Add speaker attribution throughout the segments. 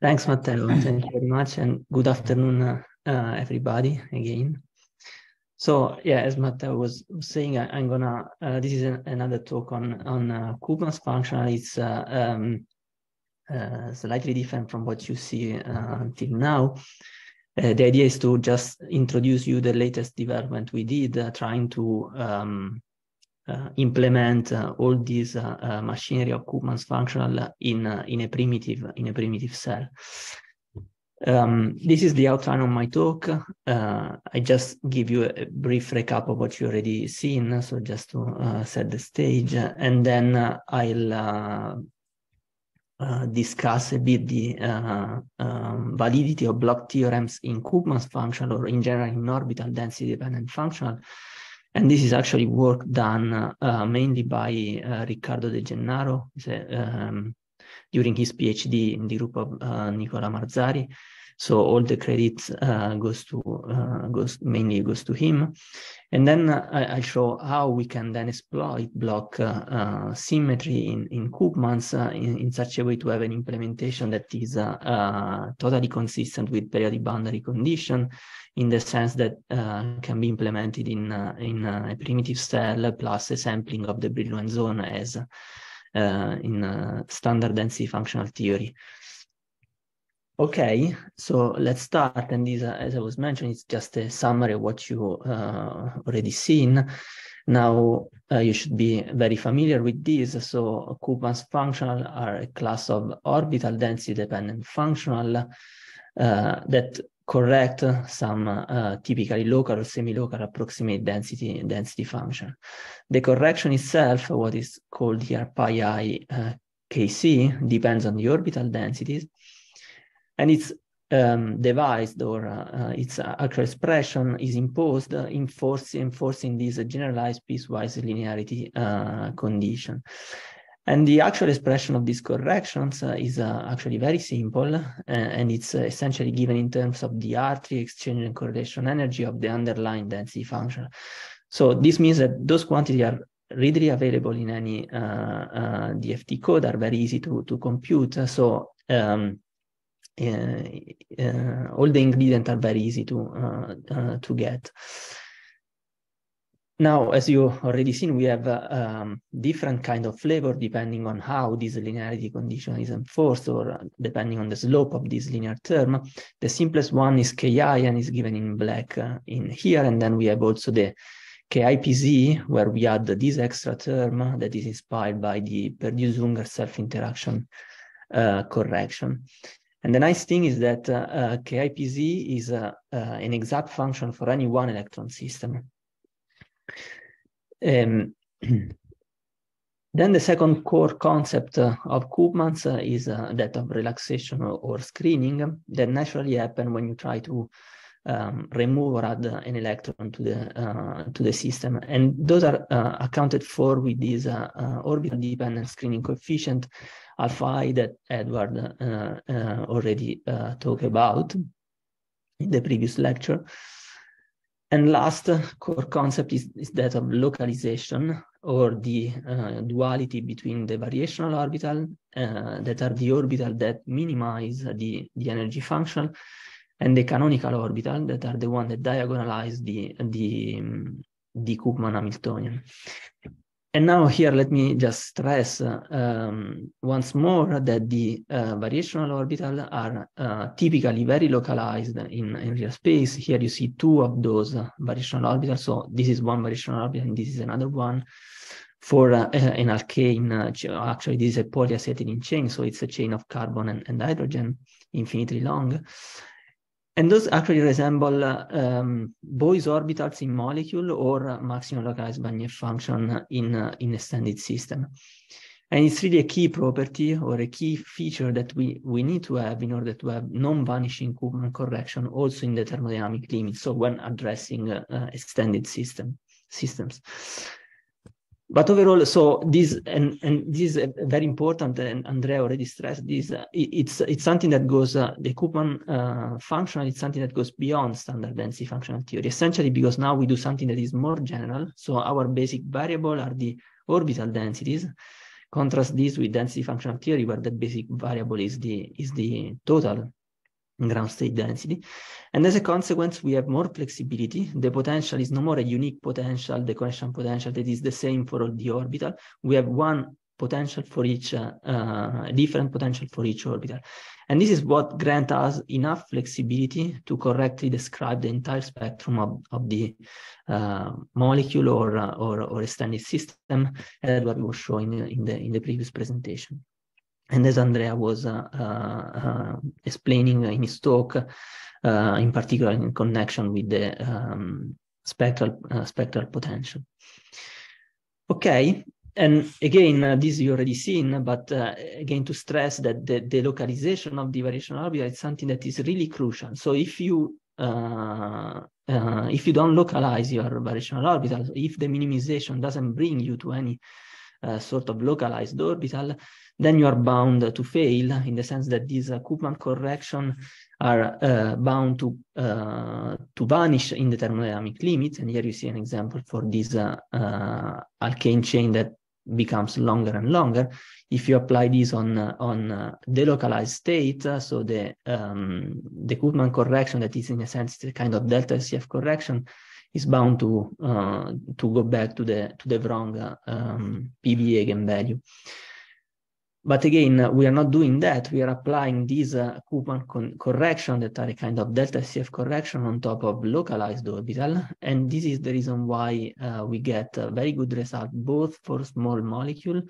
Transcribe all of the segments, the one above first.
Speaker 1: Thanks, Matteo. Thank you very much, and good afternoon, uh, uh, everybody, again. So, yeah, as Matteo was saying, I, am gonna. Uh, this is an, another talk on on uh, Koopman's It's uh, um, uh, slightly different from what you see uh, until now. the idea is to just introduce you the latest development we did, trying to um, uh, implement uh, all these uh, machinery of Koopman's functional in in a primitive in a primitive cell. Um, this is the outline of my talk. Uh, I just give you a brief recap of what you already seen, so just to uh, set the stage, and then uh, I'll discuss a bit the um, validity of block theorems in Koopman's functional or in general in orbital density dependent functional. And this is actually work done uh, mainly by uh, Riccardo De Gennaro a, um, during his PhD in the group of uh, Nicola Marzari. So all the credit uh, goes to uh, goes mainly goes to him. And then I, I show how we can then exploit block uh, uh, symmetry in in Koopmans uh, in, in, such a way to have an implementation that is totally consistent with periodic boundary condition, in the sense that can be implemented in in a primitive cell plus a sampling of the Brillouin zone as uh, in uh, standard density functional theory. Okay, so let's start. And this, as I was mentioning, it's just a summary of what you uh, already seen. Now uh, you should be very familiar with this. So Koopman's functional are a class of orbital density dependent functional uh, that correct some uh, typically local or semi-local approximate density density function. The correction itself, what is called here pi i uh, kc, depends on the orbital densities and it's um, devised or uh, uh its uh, actual expression is imposed, uh, enforcing, enforcing this generalized piecewise linearity uh, condition. And the actual expression of these corrections uh, is uh, actually very simple, uh, and it's essentially given in terms of the R3 exchange and correlation energy of the underlying density function. So this means that those quantities are readily available in any DFT code, are very easy to, to compute. So um, Eh, eh, all the ingredients are very easy to uh, uh, to get. Now, as you already seen, we have uh, um, different kind of flavor depending on how this linearity condition is enforced or depending on the slope of this linear term. The simplest one is Ki and is given in black uh, in here. And then we have also the KIPZ where we add this extra term that is inspired by the Perdue-Zunger self-interaction uh, correction. And the nice thing is that uh, uh KIPZ is uh, uh, an exact function for any one electron system. Um, then the second core concept uh, of Koopmans uh, is that of relaxation or, or, screening that naturally happen when you try to um, remove or add uh, an electron to the uh, to the system, and those are uh, accounted for with this orbital dependent screening coefficient alpha I that Edward already talked about in the previous lecture. And last core concept is, is that of localization or the uh, duality between the variational orbital uh, that are the orbital that minimize the, the energy function and the canonical orbital that are the one that diagonalize the, the, the Koopman-Hamiltonian. And now here, let me just stress uh, um, once more that the uh, variational orbital are uh, typically very localized in, in real space. Here you see two of those variational orbitals. So this is one variational orbital and this is another one for uh, an alkane. Uh, actually, this is a polyacetylene chain. So it's a chain of carbon and, and hydrogen infinitely long. And those actually resemble uh, um, orbitals in molecule or uh, maximum localized Banyer function in, uh, in extended system. And it's really a key property or a key feature that we, we need to have in order to have non-vanishing Koopman correction also in the thermodynamic limit. So when addressing uh, uh extended system systems but overall so this and and this is very important and andrea already stressed this uh, it's it's something that goes uh, the koopman uh, It's something that goes beyond standard density functional theory essentially because now we do something that is more general so our basic variable are the orbital densities contrast this with density functional theory where the basic variable is the is the total in ground state density. And as a consequence, we have more flexibility. The potential is no more a unique potential, the connection potential that is the same for all the orbital. We have one potential for each, uh, uh, different potential for each orbital. And this is what grant us enough flexibility to correctly describe the entire spectrum of, of the uh, molecule or, uh, or, or extended system, as what we were showing in, the, in the previous presentation. And as Andrea was uh, uh, uh, explaining in his talk, in particular in connection with the um, spectral spectral potential. Okay, and again, uh, this you already seen, but uh, again, to stress that the, the localization of the variational orbiter is something that is really crucial. So if you uh, if you don't localize your variational orbital, if the minimization doesn't bring you to any uh, sort of localized orbital, then you are bound to fail in the sense that these uh, Koopman correction are uh, bound to uh, to vanish in the thermodynamic limits. And here you see an example for this uh, alkane chain that becomes longer and longer. If you apply this on on delocalized state, so the um, the Koopman correction that is in a sense the kind of delta CF correction, is bound to uh, to go back to the to the wrong uh, um, PV eigenvalue. But again, we are not doing that. We are applying this uh, con correction that are a kind of delta CF correction on top of localized orbital. And this is the reason why uh, we get a very good result both for small molecule,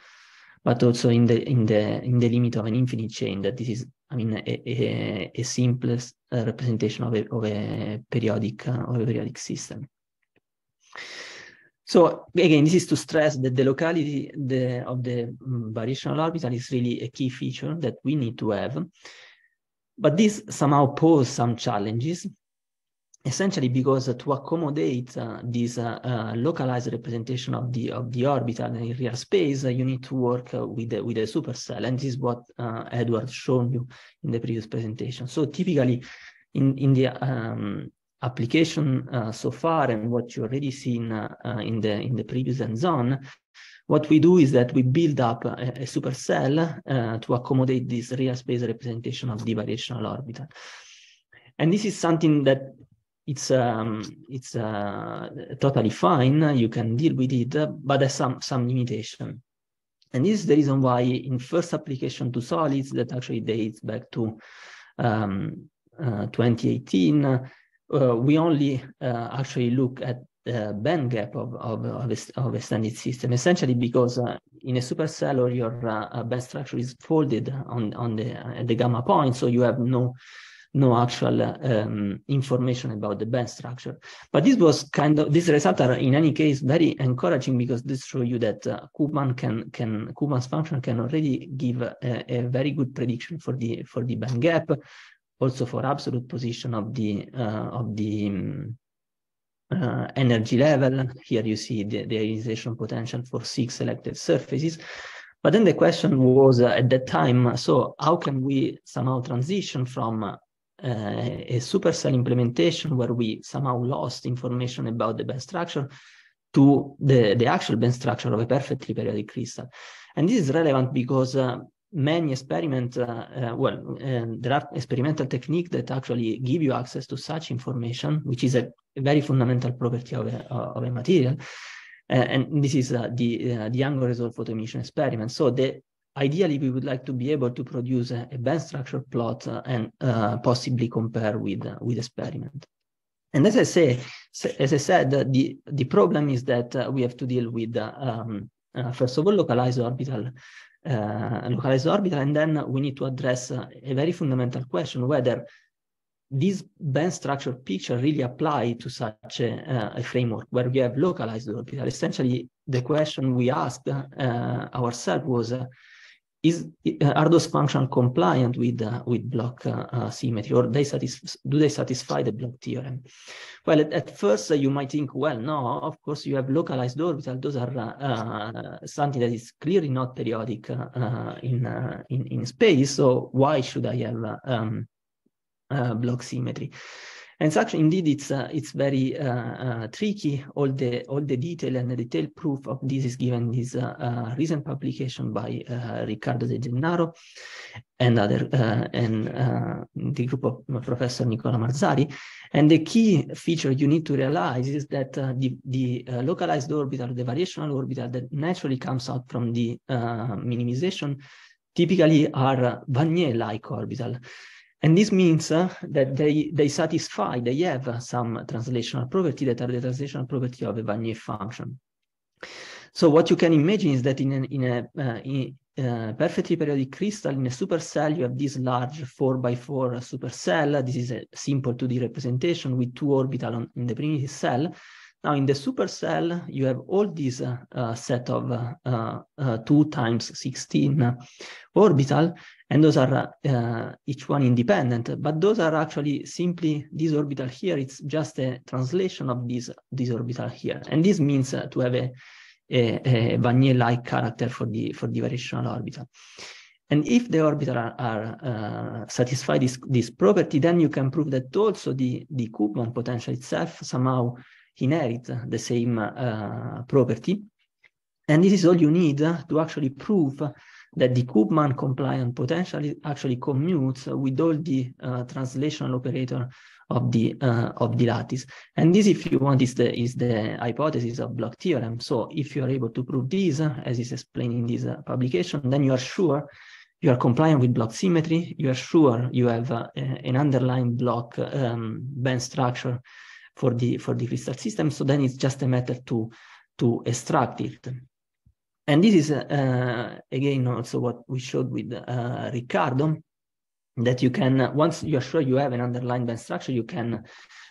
Speaker 1: but also in the in the in the limit of an infinite chain that this is I mean, a, a, a simplest uh, eh, representation of a, of a periodic uh, of a periodic system. So again, this is to stress that the locality the, of the mm, variational orbital is really a key feature that we need to have. But this somehow poses some challenges essentially because to accommodate uh, this uh, uh, localized representation of the of the orbital in real space, you need to work with the, with a supercell, and this is what Edward showed you in the previous presentation. So typically, in in the um, application uh, so far and what you already seen uh, uh, in the in the previous and on what we do is that we build up a, a supercell to accommodate this real space representation of the variational orbital and this is something that it's um, it's uh, totally fine. You can deal with it, but there's some some limitation. And this is the reason why in first application to solids that actually dates back to um, uh, 2018, uh, we only uh, actually look at the band gap of, of, of, a, of system, essentially because uh, in a supercell or your uh, band structure is folded on, on the, the gamma point, so you have no no actual um, information about the band structure. But this was kind of these results are in any case very encouraging because this show you that uh, Kuban can can Kuban's function can already give a, a very good prediction for the for the band gap, also for absolute position of the uh, of the um, uh, energy level. Here you see the, the ionization potential for six selected surfaces. But then the question was uh, at that time, so how can we somehow transition from uh, Eh, a supercell implementation where we somehow lost information about the band structure to the, the actual band structure of a perfectly periodic crystal. And this is relevant because uh, many experiments, uh, uh, well, uh, there are experimental techniques that actually give you access to such information, which is a, a very fundamental property of a, of a material. and this is uh, the, uh, the angle resolved photo emission experiment. So the ideally, we would like to be able to produce a, a band structure plot uh, and uh, possibly compare with uh, with experiment. And as I say, as I said, the the problem is that we have to deal with um, first of all localized orbital uh, localized orbital. And then we need to address uh, a very fundamental question whether this band structure picture really apply to such a, uh, a framework where we have localized orbital. Essentially, the question we asked ourselves was is are those functions compliant with uh, with block uh, uh, symmetry or they do they satisfy the block theorem well at, at first uh, you might think well no of course you have localized orbital those are uh, uh, something that is clearly not periodic in, in in space so why should i have um, block symmetry and such indeed, it's uh, it's very uh, uh, tricky. All the all the detail and the detailed proof of this is given this uh, uh, recent publication by uh, Riccardo De Gennaro and other and the group of Professor Nicola Marzari. And the key feature you need to realize is that the the localized orbital, the variational orbital that naturally comes out from the minimization, typically are Vanier-like orbital. And this means uh, that they, they satisfy, they have uh, some translational property that are the translational property of a Van Nier function. So what you can imagine is that in, an, in a, uh, in a uh, perfectly periodic crystal, in a supercell, you have this large 4 by 4 supercell. This is a simple 2D representation with two orbitals in the primitive cell. Now, in the supercell, you have all these uh, uh, set of uh, uh, 2 times 16 orbital, and those are uh, each one independent, but those are actually simply this orbital here. It's just a translation of this, this orbital here. And this means uh, to have a, a, a Vanier-like character for the, for the variational orbital. And if the orbital are, are uh, satisfy this, this property, then you can prove that also the, the Koopman potential itself somehow inherits the same uh, property. And this is all you need to actually prove that the Koopman compliant potential actually commutes with all the uh, translational operator of the uh, of the lattice. And this, if you want, is the is the hypothesis of block theorem. So if you are able to prove this, as is explained in this uh, publication, then you are sure you are compliant with block symmetry. You are sure you have uh, an underlying block um, band structure for the for the crystal system. So then it's just a matter to to extract it. And this is, uh, uh, again, also what we showed with uh, Ricardo, that you can, uh, once you're sure you have an underlying band structure, you can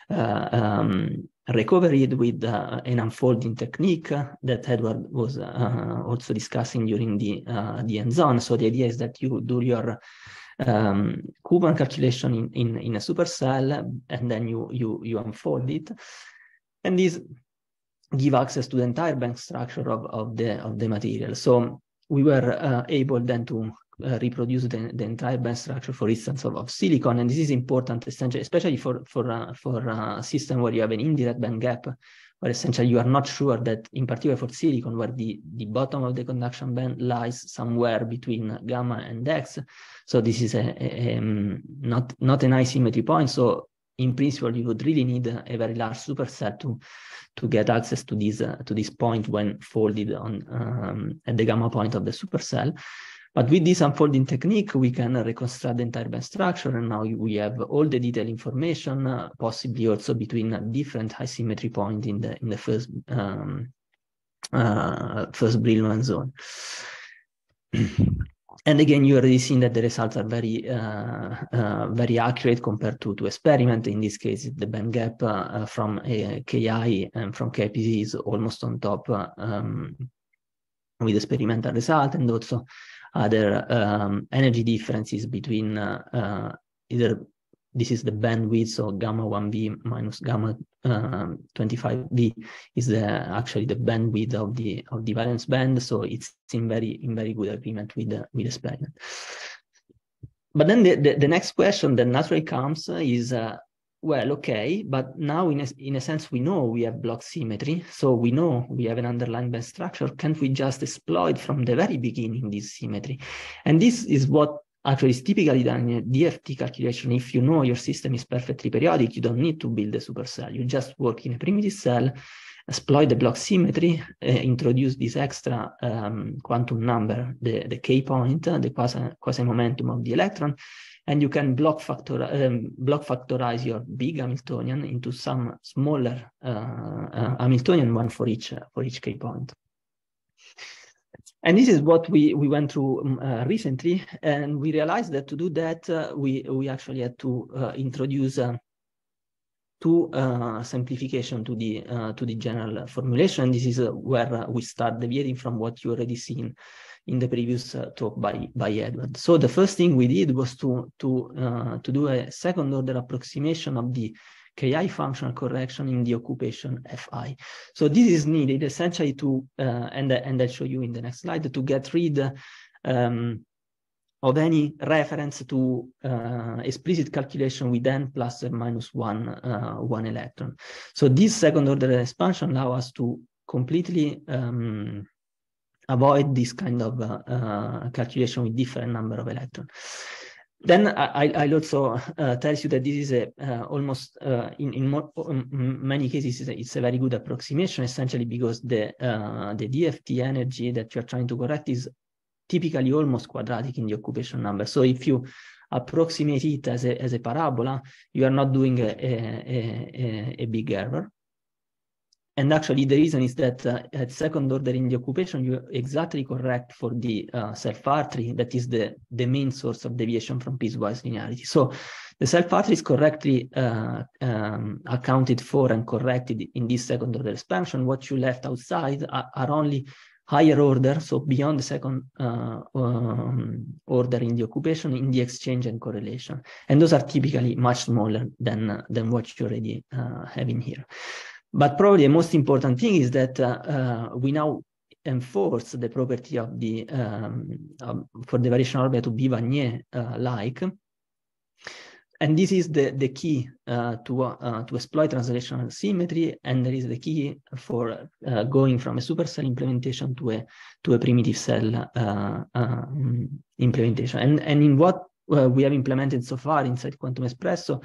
Speaker 1: uh, um, recover it with uh, an unfolding technique that Edward was uh, uh also discussing during the, the end zone. So the idea is that you do your um, calculation in, in, in a supercell, and then you, you, you unfold it. And this give access to the entire bank structure of, of the of the material. So we were uh, able then to uh, reproduce the, the entire band structure, for instance, of, of silicon. And this is important, essentially, especially for for uh, for a uh, system where you have an indirect band gap, where essentially you are not sure that, in particular for silicon, where the, the bottom of the conduction band lies somewhere between gamma and x. So this is a, a, a um, not not an isometry point. So in principle, you would really need a, very large supercell to to get access to this uh, to this point when folded on um, at the gamma point of the supercell. But with this unfolding technique, we can reconstruct the entire band structure, and now we have all the detailed information, uh, possibly also between different high symmetry points in the in the first um, uh, first Brillouin zone. and again, you already seen that the results are very, uh, uh, very accurate compared to, to experiment. In this case, the band gap uh, uh from uh, KI and from KPV is almost on top uh, um, with experimental result, and also other um, energy differences between either this is the bandwidth so gamma 1b minus gamma 25b um, is the, actually the bandwidth of the of the valence band so it's in very in very good agreement with the with the experiment but then the, the, the next question that naturally comes is uh, well okay but now in a, in a sense we know we have block symmetry so we know we have an underlying band structure can't we just exploit from the very beginning this symmetry and this is what Actually, it's typically done in a DFT calculation. If you know your system is perfectly periodic, you don't need to build a supercell. You just work in a primitive cell, exploit the block symmetry, uh, introduce this extra um, quantum number, the, the k point, the quasi, quasi momentum of the electron, and you can block, factor, um, block factorize your big Hamiltonian into some smaller uh, uh, Hamiltonian one for each for each k point. And this is what we, we went through mm, uh, recently, and we realized that to do that, uh, we, we actually had to uh, introduce uh, two uh, simplification to the, uh, to the general formulation. This is where we start deviating from what you already seen in the previous talk by, by Edward. So the first thing we did was to, to, to do a second order approximation of the KI functional correction in the occupation FI. So this is needed essentially to, uh, and, and I'll show you in the next slide, to get rid um, of any reference to uh, explicit calculation with n plus or minus one, uh, one electron. So this second order expansion allow us to completely um, avoid this kind of uh, uh, calculation with different number of electrons then I, I also uh, tells you that this is a uh, almost uh, in in more, um, many cases it's a, it's a, very good approximation essentially because the uh, the DFT energy that you are trying to correct is typically almost quadratic in the occupation number. So if you approximate it as a as a parabola, you are not doing a a, a, a big error. And actually, the reason is that uh, at second order in the occupation, you're exactly correct for the uh, self-artery, that is the, the main source of deviation from piecewise linearity. So the self-artery is correctly uh, um, accounted for and corrected in this second order expansion. What you left outside are, are only higher order, so beyond the second uh, um, order in the occupation, in the exchange and correlation. And those are typically much smaller than, uh, than what you already uh, have in here. But probably the most important thing is that uh, uh we now enforce the property of the um, um, for the variation orbiter to be Vanier uh, like. And this is the, the key uh, to, to exploit translational symmetry, and there is the key for going from a supercell implementation to a to a primitive cell um, implementation. And and in what we have implemented so far inside Quantum Espresso,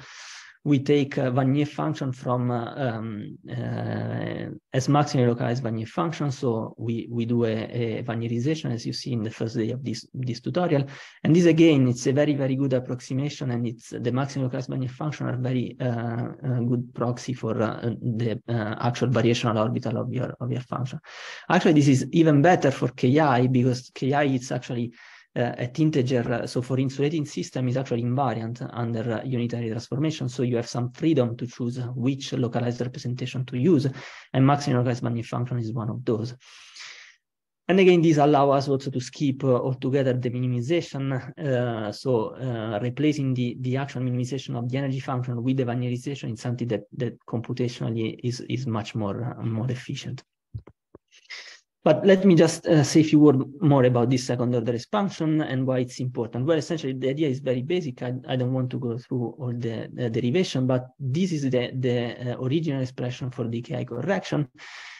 Speaker 1: we take a Vanier function from uh, um, as uh, maximally localized Vanier function. So we, we do a, a Vanierization as you see in the first day of this, this tutorial. And this again, it's a very, very good approximation and it's the maximally localized Vanier function are very uh, good proxy for the actual variational orbital of your, of your function. Actually, this is even better for KI because KI is actually Eh, at integer. So for insulating system is actually invariant under unitary transformation. So you have some freedom to choose which localized representation to use. And maximum localized Banning function is one of those. And again, this allows us also to skip uh, altogether the minimization. Uh, so uh, replacing the, the actual minimization of the energy function with the linearization is something that, that computationally is, is much more, uh, more efficient. But let me just uh, say a few words more about this second order expansion and why it's important. Well, essentially, the idea is very basic. I, I don't want to go through all the, the derivation, but this is the, the uh, original expression for DKI correction.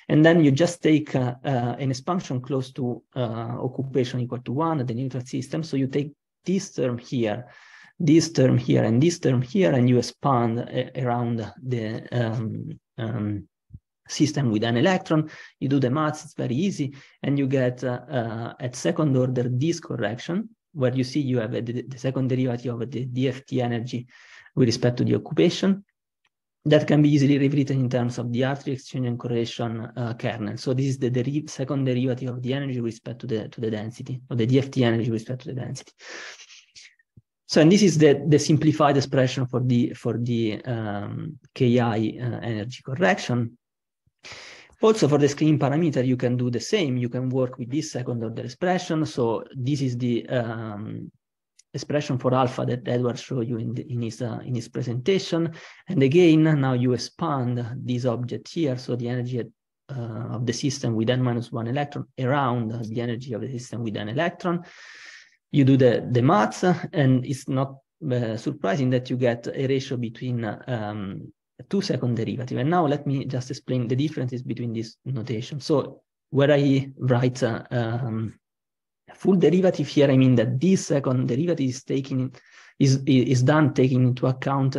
Speaker 1: And then you just take uh, uh an expansion close to uh, occupation equal to one, the neutral system. So you take this term here, this term here, and this term here, and you expand uh, around the um, um, system with an electron. You do the maths, it's very easy, and you get uh, uh, at second order this correction, where you see you have a, the second derivative of the DFT energy with respect to the occupation. That can be easily rewritten in terms of the Artery exchange and correlation uh, kernel. So this is the second derivative of the energy with respect to the to the density, or the DFT energy with respect to the density. So, and this is the, the simplified expression for the for the um, Ki uh, energy correction. Also for the screen parameter, you can do the same. You can work with this second order expression. So this is the um, expression for alpha that Edward showed you in, the, in his, uh, in his presentation. And again, now you expand this object here. So the energy at, uh, of the system with n minus one electron around the energy of the system with an electron. You do the, the maths, and it's not uh, surprising that you get a ratio between um, two second derivative. And now let me just explain the differences between these notations. So where I write uh, um, a um, full derivative here, I mean that this second derivative is taking is is done taking into account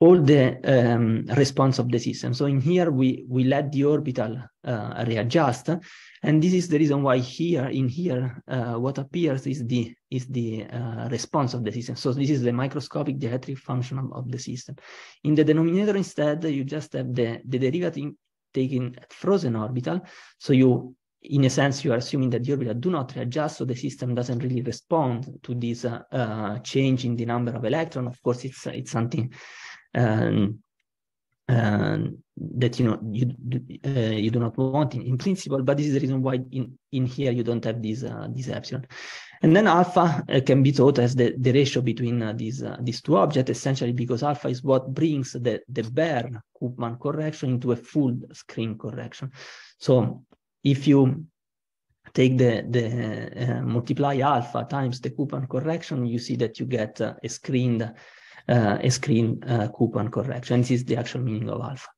Speaker 1: all the um, response of the system. So in here we we let the orbital uh, readjust, and this is the reason why here, in here, uh, what appears is the is the uh, response of the system. So this is the microscopic dielectric function of, of the system. In the denominator, instead, you just have the, the derivative taken at frozen orbital. So you, in a sense, you are assuming that the orbital do not readjust, so the system doesn't really respond to this uh, uh change in the number of electron. Of course, it's it's something um, and um, that you know you uh, you do not want in, in, principle but this is the reason why in in here you don't have this uh, this epsilon and then alpha uh, can be thought as the, the ratio between uh, these uh, these two objects essentially because alpha is what brings the the Bern Koopman correction into a full screen correction so if you take the the uh, multiply alpha times the Koopman correction you see that you get uh, a screened uh, a screen uh, coupon correction. This is the actual meaning of alpha.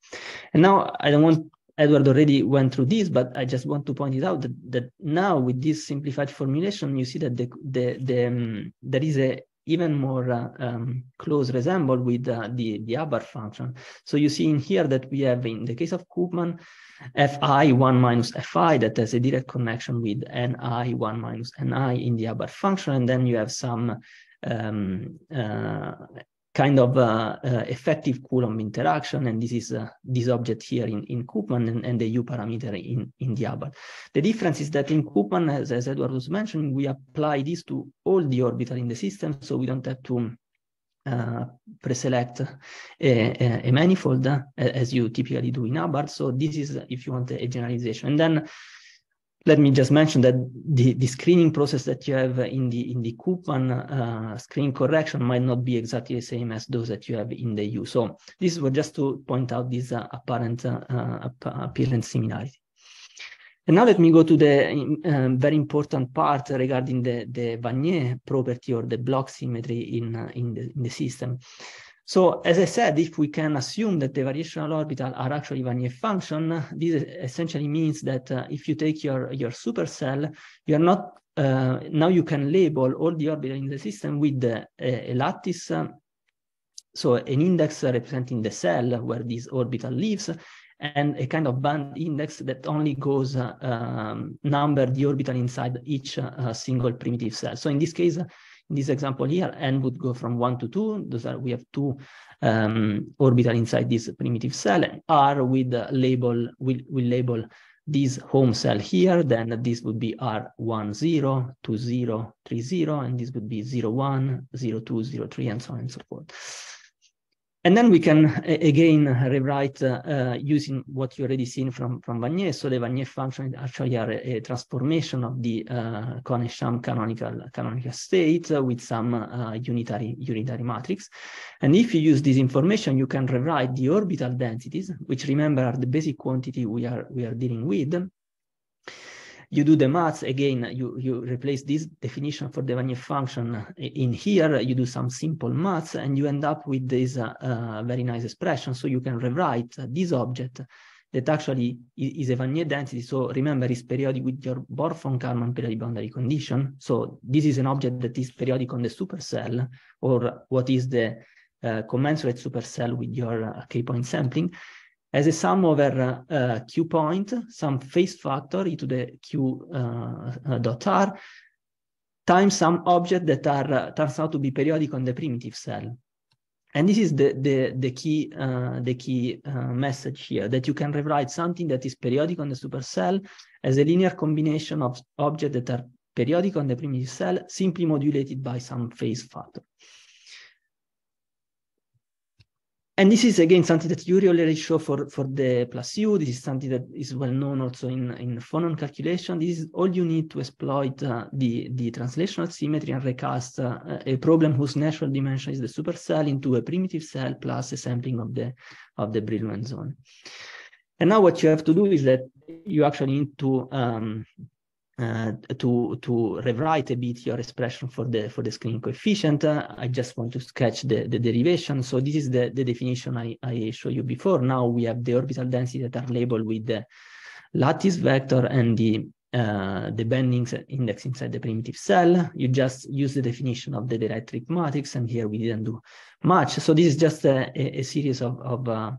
Speaker 1: And now I don't want Edward already went through this, but I just want to point it out that, that now with this simplified formulation, you see that the, the, the um, there is a even more uh, um, close resemble with uh, the, the Abar function. So you see in here that we have, in the case of Koopman, fi 1 minus fi that has a direct connection with ni 1 minus ni in the Abar function. And then you have some um, uh, kind of uh, uh, effective Coulomb interaction. And this is uh, this object here in, in Koopman and, and the U parameter in, in the Hubbard. The difference is that in Koopman, as, as Edward was mentioning, we apply this to all the orbital in the system. So we don't have to uh, preselect a, a, manifold uh, as you typically do in Hubbard. So this is, if you want, a generalization. And then let me just mention that the, the screening process that you have in the in the coupon uh, screen correction might not be exactly the same as those that you have in the EU. So this was just to point out this uh, apparent uh, appearance similarity. And now let me go to the um, um, very important part regarding the, the Vanier property or the block symmetry in, uh, in, the, in the system. So as I said, if we can assume that the variational orbital are actually Vanier function, this essentially means that uh, if you take your, your supercell, you are not, uh, now you can label all the orbital in the system with the, a, a lattice, uh, so an index representing the cell where this orbital lives, and a kind of band index that only goes uh, um, number the orbital inside each uh, single primitive cell. So in this case, this example here, n would go from 1 to 2. Those are we have two um, orbital inside this primitive cell, and r with the label will will label this home cell here. Then this would be r1 0 2 0 3 0, and this would be 0 1 0 2 0 3, and so on and so forth. And then we can again rewrite uh, using what you already seen from, from Vanier. So the Vanier function actually are a, a transformation of the uh, canonical canonical state with some uh, unitary unitary matrix. And if you use this information, you can rewrite the orbital densities, which remember are the basic quantity we are we are dealing with you do the maths again you you replace this definition for the Vanier function in here you do some simple maths and you end up with this uh, uh, very nice expression so you can rewrite this object that actually is a Vanier density so remember it's periodic with your Bohr von Karman periodic boundary condition so this is an object that is periodic on the supercell or what is the uh, commensurate supercell with your uh, k-point sampling as a sum over uh, q point, some phase factor e to the q uh, uh, dot r, times some object that are uh, turns out to be periodic on the primitive cell. And this is the the, the key uh, the key message here that you can rewrite something that is periodic on the supercell as a linear combination of objects that are periodic on the primitive cell, simply modulated by some phase factor and this is again something that you already show for, for the plus u. This is something that is well known also in, in phonon calculation. This is all you need to exploit uh, the, the translational symmetry and recast uh, a problem whose natural dimension is the supercell into a primitive cell plus a sampling of the of the Brillouin zone. And now what you have to do is that you actually need to um, uh, to to rewrite a bit your expression for the for the screening coefficient. Uh, I just want to sketch the, the derivation. So this is the, the definition I, I showed you before. Now we have the orbital density that are labeled with the lattice vector and the uh, the bending index inside the primitive cell. You just use the definition of the dielectric matrix, and here we didn't do much. So this is just a, a series of, of uh,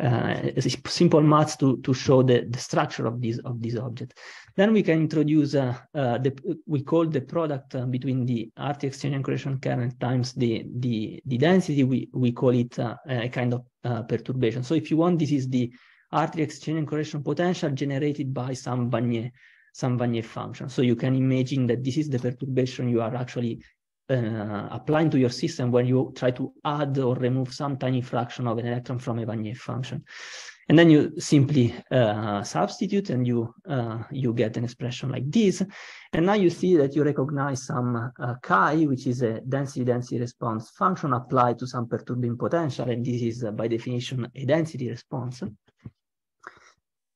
Speaker 1: uh, simple maths to, to show the, the structure of this of this object. Then we can introduce uh, uh, the we call the product uh, between the RT exchange and correlation kernel times the the the density. We we call it uh, a kind of uh, perturbation. So if you want, this is the RT exchange and correlation potential generated by some Vanier some Vanier function. So you can imagine that this is the perturbation you are actually uh, applying to your system when you try to add or remove some tiny fraction of an electron from a Vanier function. And then you simply uh, substitute and you, uh, you get an expression like this. And now you see that you recognize some uh, chi, which is a density-density response function applied to some perturbing potential. And this is, uh, by definition, a density response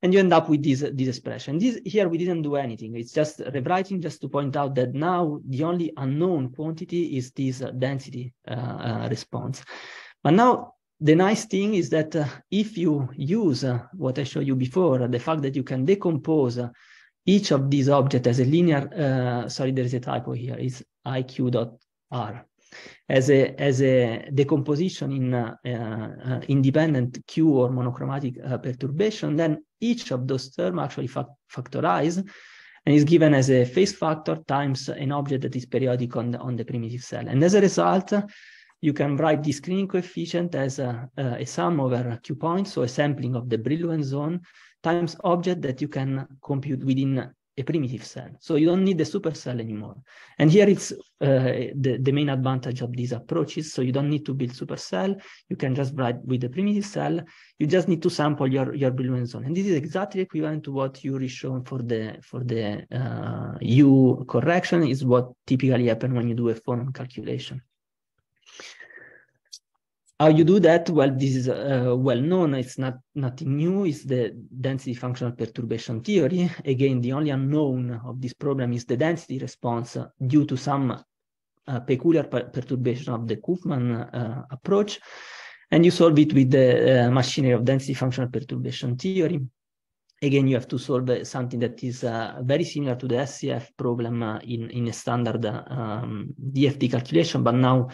Speaker 1: and you end up with this, this expression. This, here we didn't do anything. It's just rewriting just to point out that now the only unknown quantity is this uh, density uh, uh, response. But now the nice thing is that uh, if you use uh, what I showed you before, uh, the fact that you can decompose each of these objects as a linear, sorry, there is a typo here, is iq.r, as a, as a decomposition in independent Q or monochromatic perturbation, then each of those terms actually factorize, factorized and is given as a phase factor times an object that is periodic on the, on the primitive cell. And as a result, you can write the screening coefficient as a, a sum over Q points, so a sampling of the brillouin zone times object that you can compute within a primitive cell. So you don't need the supercell anymore. And here it's uh, the, the main advantage of these approaches. So you don't need to build supercell. You can just write with the primitive cell. You just need to sample your, your Brillouin zone. And this is exactly equivalent to what you shown for the for the uh, U correction is what typically happen when you do a phonon calculation. How you do that? Well, this is uh, well known. It's not nothing new. It's the density functional perturbation theory. Again, the only unknown of this problem is the density response due to some uh, peculiar per perturbation of the Koopman uh, approach. And you solve it with the uh, machinery of density functional perturbation theory. Again, you have to solve uh, something that is uh, very similar to the SCF problem in, in a standard um, DFT calculation, but now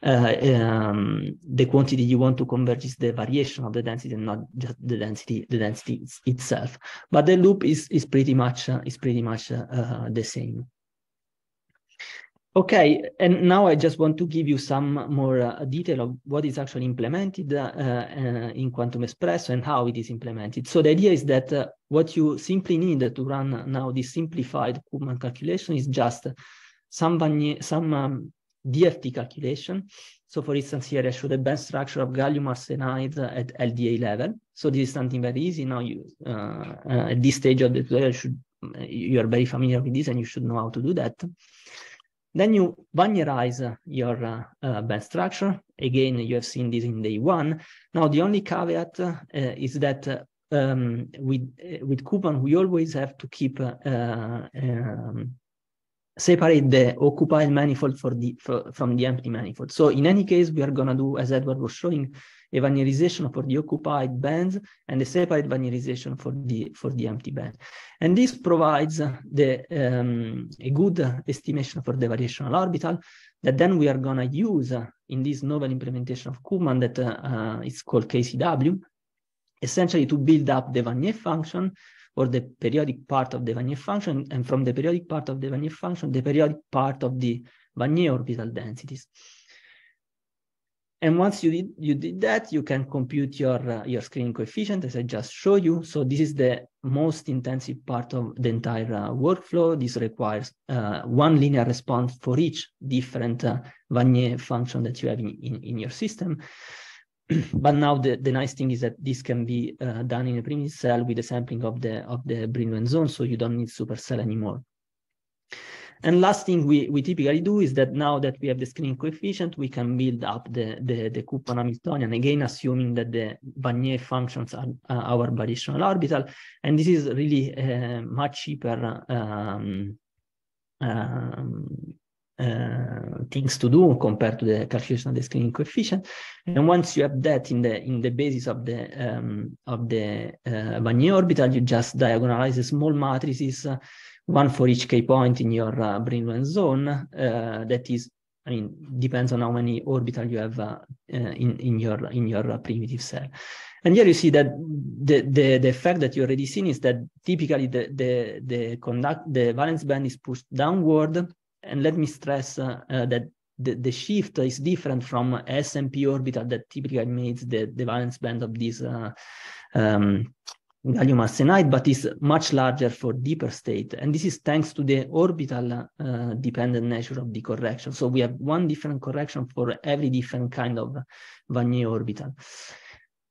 Speaker 1: uh, um, the quantity you want to converge is the variation of the density and not just the density the density itself but the loop is is pretty much uh, is pretty much uh, uh, the same Okay, and now I just want to give you some more uh, detail of what is actually implemented uh, uh, in Quantum Espresso and how it is implemented. So the idea is that uh, what you simply need to run now this simplified Kullman calculation is just some, some um, DFT calculation. So for instance, here I show the band structure of gallium arsenide at LDA level. So this is something very easy. Now you, uh, uh, at this stage of the tutorial, should, you are very familiar with this and you should know how to do that. Then you vanierize your uh, uh band structure. Again, you have seen this in day one. Now the only caveat uh, is that uh, um, with, with coupon, we always have to keep um, separate the occupied manifold for the, for, from the empty manifold. So in any case, we are going to do, as Edward was showing, a linearization for the occupied bands and a separate linearization for the for the empty band. And this provides the um, a good estimation for the variational orbital that then we are going to use in this novel implementation of Kuhlmann that uh, is called KCW, essentially to build up the Vanier function or the periodic part of the Vanier function, and from the periodic part of the Vanier function, the periodic part of the Vanier orbital densities. And once you did, you did that, you can compute your, uh, your screening coefficient, as I just showed you. So this is the most intensive part of the entire uh, workflow. This requires uh, one linear response for each different uh, Vanier function that you have in, in, in your system. but now the, the nice thing is that this can be uh, done in a primitive cell with the sampling of the of the Brillouin zone, so you don't need supercell anymore. And last thing we, we typically do is that now that we have the screening coefficient, we can build up the the, the Koopman Hamiltonian again, assuming that the Barnier functions are uh, our variational orbital, and this is really uh, much cheaper um, um, uh, things to do compared to the calculation of the screening coefficient. And once you have that in the in the basis of the um, of the uh, orbital, you just diagonalize small matrices, uh, one for each k point in your uh, Brillouin zone. Uh, that is, I mean, depends on how many orbital you have uh, uh, in in your in your primitive cell. And here you see that the, the, the effect that you already seen is that typically the the the conduct the valence band is pushed downward and let me stress uh, uh, that the, the shift is different from SMP orbital that typically makes the, the valence band of this uh, um, gallium arsenide, but is much larger for deeper state. And this is thanks to the orbital uh, dependent nature of the correction. So we have one different correction for every different kind of uh, Vanier orbital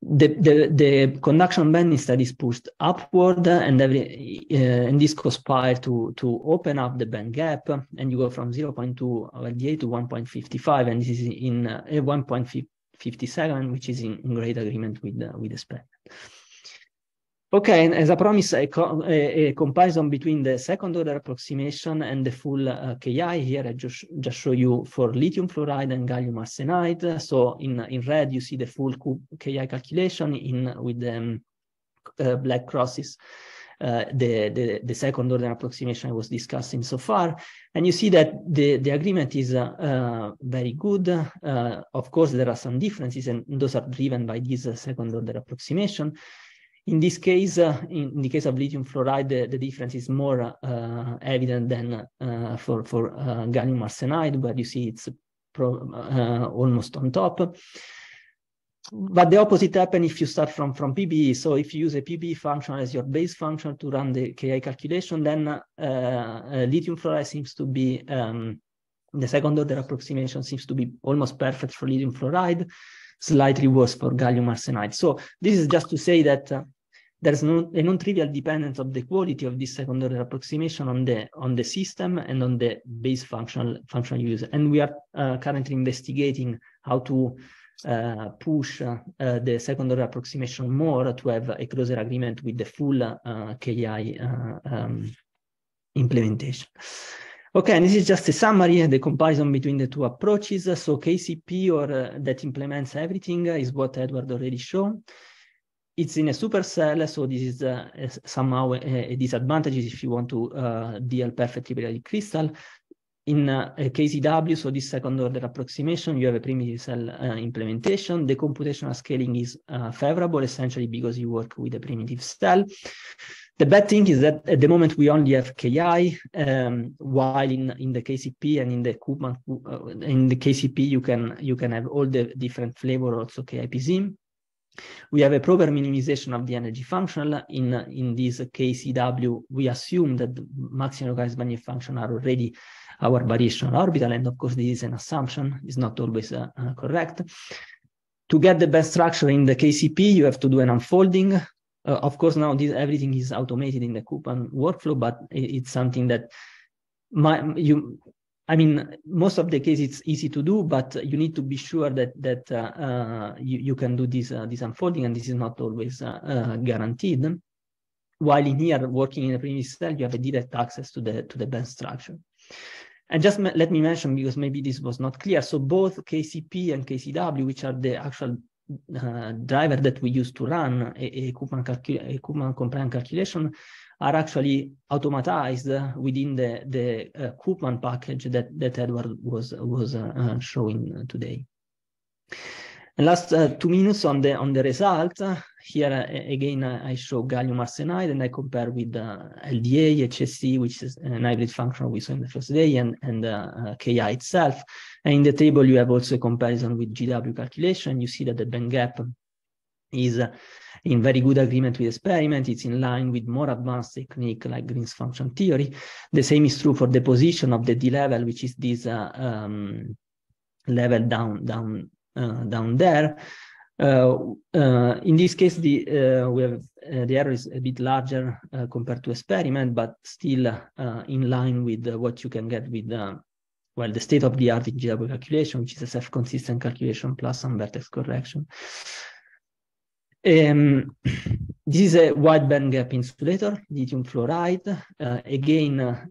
Speaker 1: the, the, the conduction band instead is pushed upward and every uh, and this conspires to to open up the band gap and you go from 0.2 LDA to 1.55 and this is in uh, 1.57 which is in, in great agreement with uh, with the spec. Okay, and as I promised, a, co a, a, comparison between the second order approximation and the full uh, KI. Here I just, just show you for lithium fluoride and gallium arsenide. So in, in red, you see the full KI calculation in with the um, uh, black crosses. Uh, the, the, the second order approximation I was discussing so far. And you see that the, the agreement is uh, uh, very good. Uh, of course, there are some differences, and those are driven by this uh, second order approximation. In this case, uh, in, in, the case of lithium fluoride, the, the difference is more uh, evident than uh, for, for uh, gallium arsenide, But you see it's pro, uh, almost on top. But the opposite happens if you start from, from PBE. So if you use a PBE function as your base function to run the KI calculation, then uh, lithium fluoride seems to be, um, the second order approximation seems to be almost perfect for lithium fluoride, slightly worse for gallium arsenide. So this is just to say that there is no, a non-trivial dependence of the quality of this second order approximation on the on the system and on the base functional functional user. And we are uh, currently investigating how to uh, push uh, the second order approximation more to have a closer agreement with the full uh, KI uh, um, implementation. Okay, and this is just a summary and the comparison between the two approaches. So KCP or uh, that implements everything is what Edward already showed it's in a supercell, so this is uh, somehow a, uh, a, disadvantage if you want to uh, deal perfectly periodic crystal. In uh, KCW, so this second order approximation, you have a primitive cell uh, implementation. The computational scaling is uh, favorable, essentially because you work with a primitive cell. The bad thing is that at the moment we only have KI, um, while in, in the KCP and in the Kuban, in the KCP you can you can have all the different flavor also KIPZIM. We have a proper minimization of the energy function. In, in this KCW. we assume that the maximum localized Banach function are already our variational orbital. And of course, this is an assumption. It's not always uh, uh, correct. To get the best structure in the KCP, you have to do an unfolding. Uh, of course, now this, everything is automated in the Coupon workflow, but it, it's something that my, you I mean, most of the cases it's easy to do, but you need to be sure that that uh, uh, you, you can do this uh, this unfolding, and this is not always uh, uh guaranteed. While in here, working in a primitive cell, you have a direct access to the to the band structure. And just let me mention because maybe this was not clear. So both KCP and KCW, which are the actual uh, driver that we use to run a, a Koopman, a compliant calculation are actually automatized within the, the uh, package that, that Edward was, was uh, showing today. And last uh, two minutes on the on the result. Here uh, again, I show gallium arsenide and I compare with uh, LDA, HSC, which is an hybrid function we saw in the first day, and, and uh, uh, KI itself. And in the table, you have also a comparison with GW calculation. You see that the band gap is uh, in very good agreement with experiment. It's in line with more advanced technique like Green's function theory. The same is true for the position of the D level, which is this um, level down down uh, down there. Uh, uh, in this case, the we have the error is a bit larger compared to experiment, but still in line with what you can get with well, the state of the art in GW calculation, which is a self-consistent calculation plus some vertex correction. Um, this is a wide gap insulator, lithium fluoride. Uh, again, uh,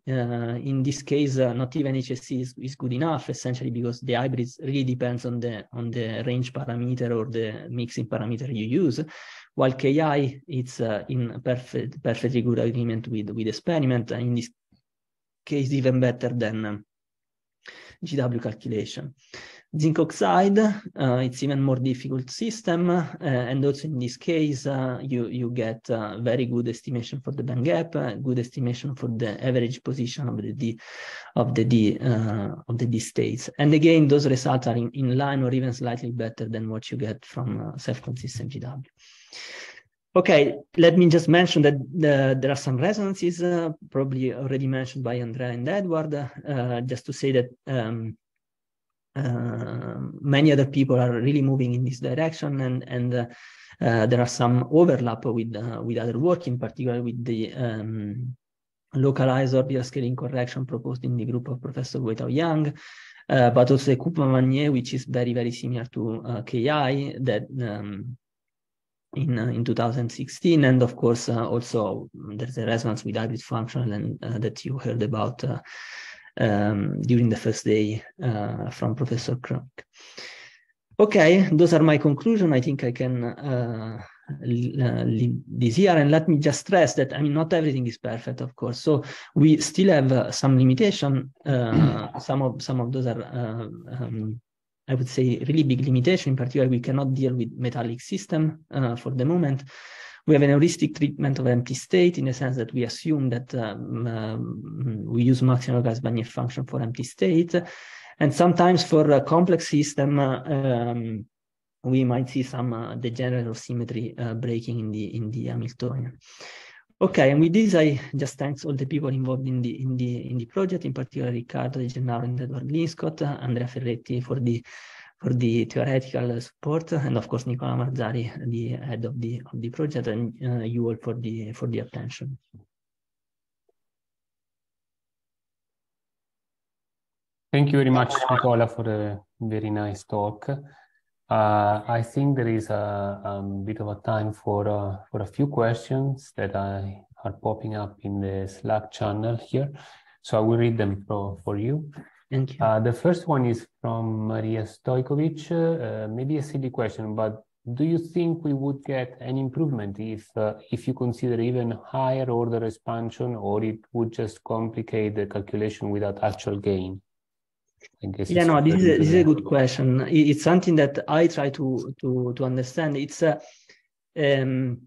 Speaker 1: in this case, eh, not even HSC is, is, good enough, essentially because the hybrids really depends on the on the range parameter or the mixing parameter you use. While KI, it's in perfect perfectly good agreement with with experiment, and in this case, even better than GW calculation zinc oxide, uh, it's even more difficult system. Uh, and also in this case, uh, you, you get uh, very good estimation for the band gap, uh, good estimation for the average position of the D, of the D, uh, of the D states. And again, those results are in, in line or even slightly better than what you get from self-consistent GW. Okay, let me just mention that uh, there are some resonances uh, probably already mentioned by Andrea and Edward, uh, just to say that um, um, many other people are really moving in this direction, and and uh, uh, there are some overlap with uh, with other work, in particular with the um, localized orbital scaling correction proposed in the group of Professor Weitao Yang. Uh, but also the Coupe Manier, which is very, very similar to uh, KI that um, in uh, in 2016. And of course, also there's a resonance with hybrid functional and that you heard about um, during the first day uh, from Professor Kronk. Okay, those are my conclusion. I think I can uh, uh, leave this year. And let me just stress that, I mean, not everything is perfect, of course. So we still have some limitation. some of some of those are um, I would say really big limitation. In particular, we cannot deal with metallic system uh, for the moment. We have an heuristic treatment of empty state in the sense that we assume that um, um we use maximal Gas-Banyev function for empty state. And sometimes for a complex system, uh, um, we might see some uh, degenerate of symmetry uh, breaking in the in the Hamiltonian. Okay, and with this, I just thanks all the people involved in the in the in the project, in particular Riccardo Gennaro and Edward Linscott, uh, Andrea Ferretti for the for the theoretical support, and of course Nicola Marzari, the head of the of the project, and uh, you all for
Speaker 2: the for the attention. Thank you very much, Nicola, for a very nice talk. Uh, I think there is a, a, um, bit of a time for uh, for a few questions that I, are popping up in the Slack channel here. So I will read them for, for you. Thank you. Uh, the first one is from Maria Stojkovic. Uh, maybe a silly question, but do you think we would get an improvement if uh, if you consider even higher order expansion, or it would just complicate the calculation without actual gain? yeah, no, this is, a, this is a good question. It's something that I
Speaker 1: try to to to understand. It's a uh, um,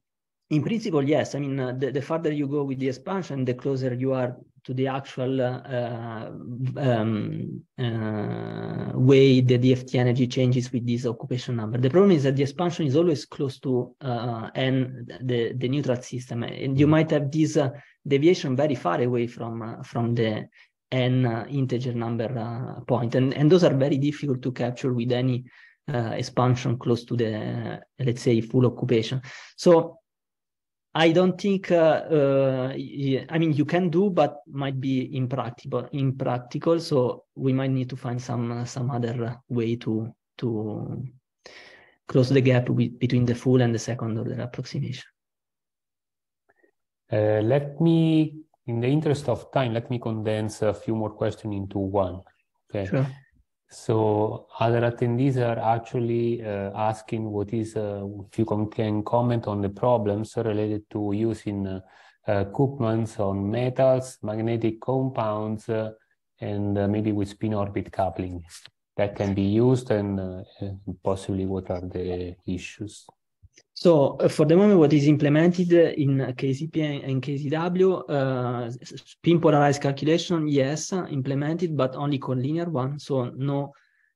Speaker 1: in principle, yes. I mean, uh, the, the, further you go with the expansion, the closer you are to the actual uh, uh um, uh, way the DFT energy changes with this occupation number. The problem is that the expansion is always close to uh, n, the, the neutral system, and you might have this uh, deviation very far away from from the n integer number point. and and those are very difficult to capture with any expansion close to the let's say full occupation. So I don't think, uh, uh, I mean, you can do, but might be impractical. Impractical, so we might need to find some uh, some other uh, way to to close the gap with, between the full and the second order approximation.
Speaker 2: Uh, let me, in the interest of time, let me condense a few more questions into one. Okay. Sure. So other attendees are actually uh, asking what is, uh, if you can, can, comment on the problems related to using uh, uh Koopmans on metals, magnetic compounds, uh, and uh, maybe with spin orbit coupling that can be used and uh, possibly what are the issues.
Speaker 1: So uh, for the moment, what is implemented in KCP and KCW, uh, spin polarized calculation, yes, implemented, but only collinear one. So no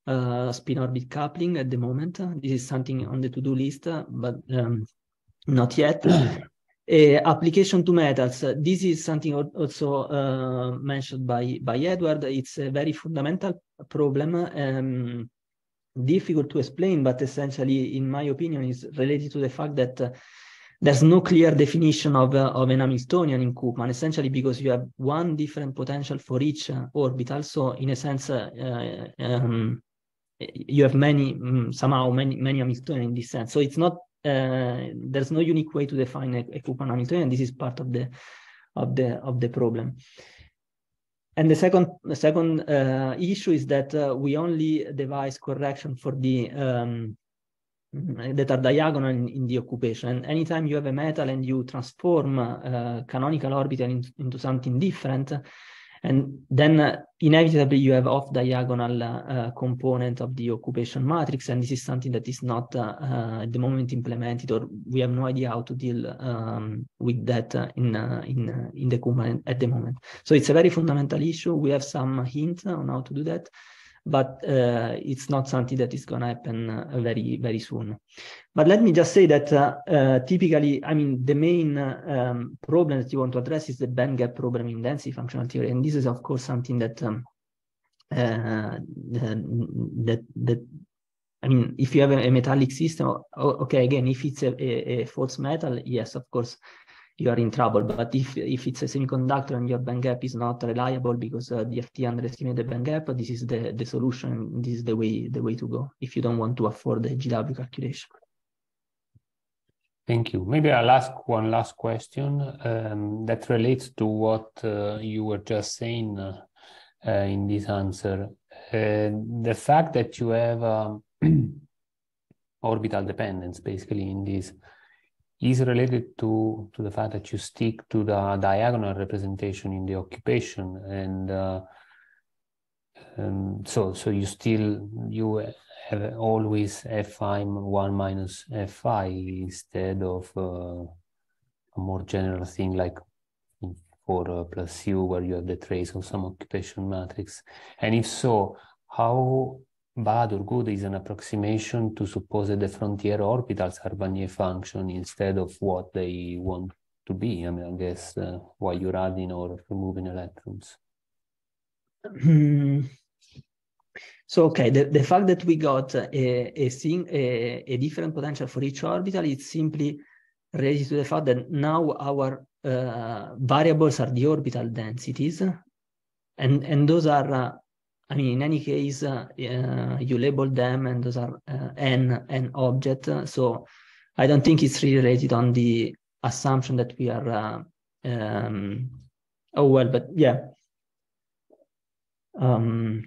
Speaker 1: uh, spin orbit coupling at the moment. This is something on the to-do list, but um, not yet. Uh, application to metals. this is something also uh, mentioned by, by Edward. It's a very fundamental problem um, difficult to explain, but essentially, in my opinion, is related to the fact that uh, there's no clear definition of, uh, of an Hamiltonian in Koopman, essentially because you have one different potential for each uh, also in a sense, uh, uh, um, you have many, um, somehow, many, many Hamiltonian in this sense. So, it's not, uh, there's no unique way to define a, a Koopman Hamiltonian. This is part of the of the of the problem. And the second, the second uh, issue is that uh, we only devise correction for the um, that are diagonal in, in, the occupation. Anytime you have a metal and you transform uh, canonical orbital in, into something different, and then uh, inevitably you have off diagonal uh, component of the occupation matrix. And this is something that is not uh, uh, at the moment implemented or we have no idea how to deal um, with that uh, in, in, in the Kuman at the moment. So it's a very fundamental issue. We have some hint on how to do that, but uh, it's not something that is going to happen uh, very, very soon. But let me just say that uh, typically, I mean, the main um, problem that you want to address is the band gap problem in density functional theory. And this is, of course, something that um, uh, that that I mean, if you have a, a metallic system, okay, again, if it's a, a, a, false metal, yes, of course, you are in trouble. But if if it's a semiconductor and your band gap is not reliable because uh, DFT underestimated the band gap, this is the the solution. This is the way the way to go if you don't want to afford the
Speaker 2: GW calculation. Thank you. Maybe I'll ask one last question um, that relates to what uh, you were just saying uh, uh in this answer. Uh, the fact that you have um, orbital dependence basically in this is related to, to the fact that you stick to the diagonal representation in the occupation and uh, um, so so you still you have always fi one minus fi instead of uh, a more general thing like for uh, plus u where you have the trace of some occupation matrix and if so how or Good is an approximation to suppose that the frontier orbitals are Vanier function instead of what they want to be. I mean, I guess uh, you're adding or removing electrons. Hmm. so, okay, the, the fact that we got a, a, thing
Speaker 1: a, a different potential for each orbital is simply related to the fact that now our uh, variables are the orbital densities, and, and those are uh, I mean, in any case, uh, uh, you label them, and those are uh, an object. So I don't think it's really related on the assumption that we are. Uh, um, oh well, but yeah. Um,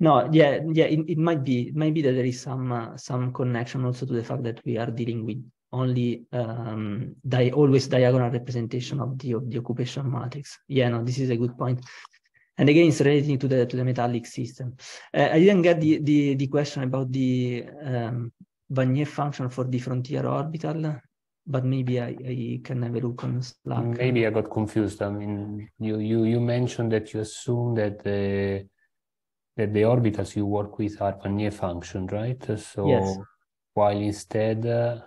Speaker 1: no, yeah, yeah. It, it might be, it might be that there is some uh, some connection also to the fact that we are dealing with only um, di always diagonal representation of the of the occupation matrix. Yeah, no, this is a good point. And again, it's relating to the to the metallic system. Uh, I didn't get the, the, the question about the um, Vanier function for the frontier orbital, but maybe I, I can have a look on Slack. Maybe
Speaker 2: I got confused. I mean, you you you mentioned that you assume that the that the orbitals you work with are Vanier function, right? So yes. while instead uh,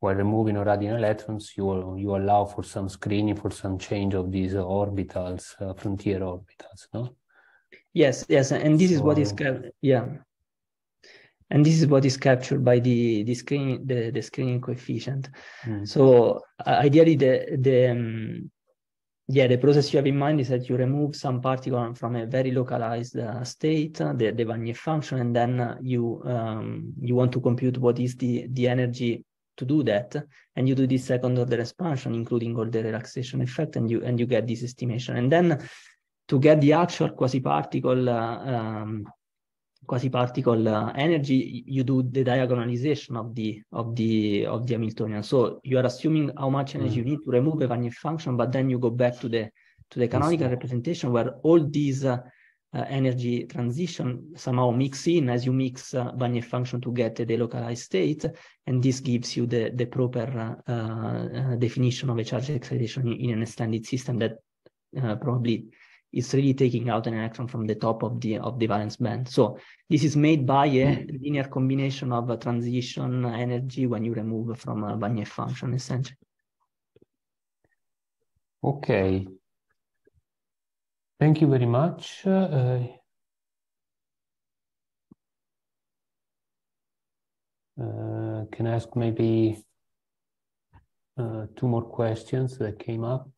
Speaker 2: while removing adding electrons, you, you allow for some screening, for some change of these orbitals, uh, frontier orbitals, no?
Speaker 1: Yes, yes, and this so, is what is yeah, and this is what is captured by the the screen the, the screening coefficient. Mm. So uh, ideally, the the um, yeah the process you have in mind is that you remove some particle from a very localized uh, state, uh, the the Vanier function, and then uh, you um, you want to compute what is the the energy to do that and you do this second order expansion including all the relaxation effect and you and you get this estimation and then to get the actual quasi-particle uh, um, quasi-particle uh, energy you do the diagonalization of the of the of the hamiltonian so you are assuming how much energy you mm. need to remove a Vanier function but then you go back to the to the canonical representation where all these uh, Eh, energy transition somehow mix in as you mix uh, eh, Banyan function to get the localized state, and this gives you the, the proper eh, definition of a charge excitation in an extended system that probably is really taking out an electron from the top of the of the valence band. So this is made by a linear combination of a transition energy when you remove from a Banyan function essentially.
Speaker 2: Okay, Thank you very much. Uh, uh, can I ask maybe uh, two more questions that came up?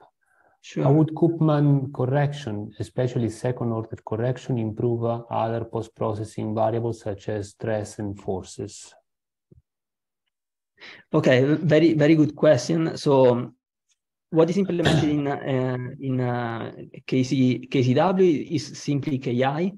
Speaker 2: Sure. How would Koopman correction, especially second order correction, improve other post processing variables such as stress and forces? Okay, very, very good question. So,
Speaker 1: what is implemented in uh, in uh, KC, KCW is simply KI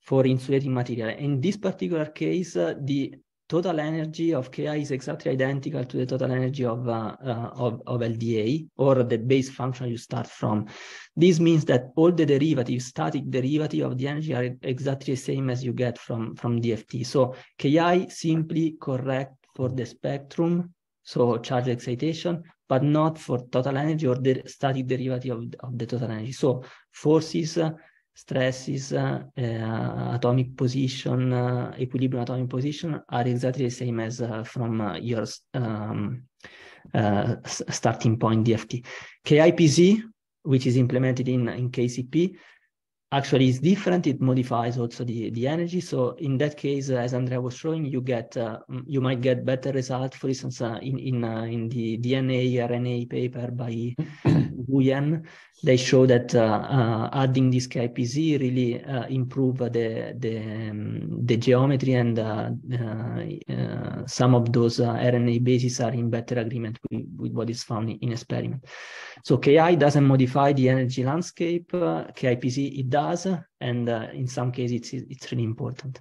Speaker 1: for insulating material. In this particular case, uh, the total energy of KI is exactly identical to the total energy of, uh, uh, of, of LDA or the base function you start from. This means that all the derivatives, static derivative of the energy are exactly the same as you get from, from DFT. So KI simply correct for the spectrum so charge excitation, but not for total energy or the static derivative of, of the total energy. So forces, stresses, uh, uh, atomic position, uh, equilibrium atomic position are exactly the same as uh, from uh, your um, uh, starting point DFT. KIPZ, which is implemented in, in KCP, actually is different. It modifies also the, the energy. So in that case, as Andrea was showing, you get uh, mm, you might get better result, for instance, uh, in in uh, in the DNA RNA paper by Guyan, they show that uh, uh, adding this KPZ really uh, improve the the um, the geometry and some of those RNA bases are in better agreement with, with what is found in, in experiment. So KI doesn't modify the energy landscape. KIPZ it does does.
Speaker 2: And uh, in some cases, it's, it's really important.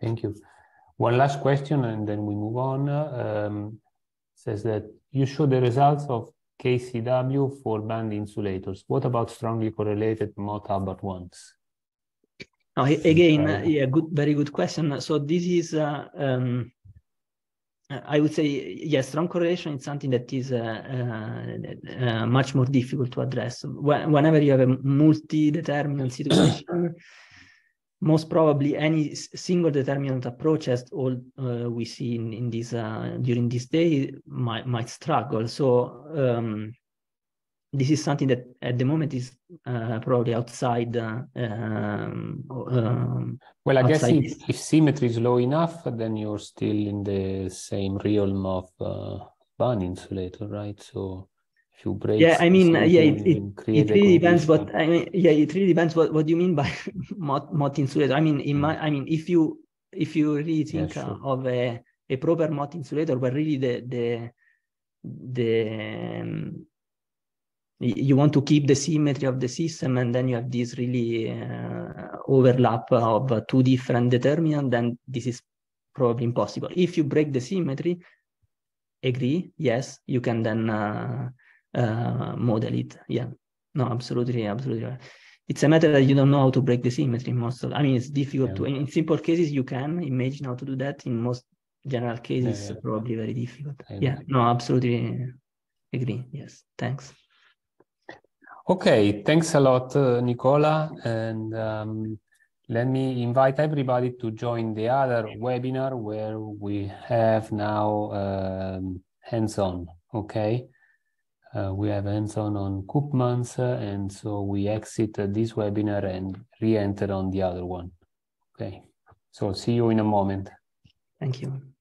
Speaker 2: Thank you. One last question, and then we move on. Um, says that you show the results of KCW for band insulators. What about strongly correlated MOTABAT ones? Now, again, uh, yeah, good, very good question. So this is uh,
Speaker 1: um, I would say yes, strong correlation is something that is uh, uh, uh, much more difficult to address. Whenever you have a multi-determinant situation, most probably any single determinant approach as all uh, we see in, in this uh, during this day might, might struggle so um, this is something that at the moment is uh, probably outside. Uh, um, um, well, I guess if,
Speaker 2: if, symmetry is low enough, then you're still in the same realm of uh, insulator, right? So if you break, yeah, I mean, yeah, it, it, it really depends.
Speaker 1: What I mean, yeah, it really depends. What what you mean by mot, insulator? I mean, in my, mm. I mean, if you if you really think yeah, sure. of a a proper mot insulator, where really the the the um, you want to keep the symmetry of the system and then you have this really uh, overlap of two different determinants then this is probably impossible if you break the symmetry agree yes you can then uh, uh, model it yeah no absolutely absolutely it's a matter that you don't know how to break the symmetry most of i mean it's difficult yeah. to in simple cases you can imagine how to do that in most
Speaker 2: general cases yeah, yeah. probably very difficult yeah no absolutely agree yes thanks Okay, thanks a lot, uh, Nicola. And um, let me invite everybody to join the other webinar where we have now um, hands-on, okay? Uh, we have hands-on on Koopmans, uh, and so we exit uh, this webinar and re-enter on the other one. Okay, so see you in a moment. Thank you.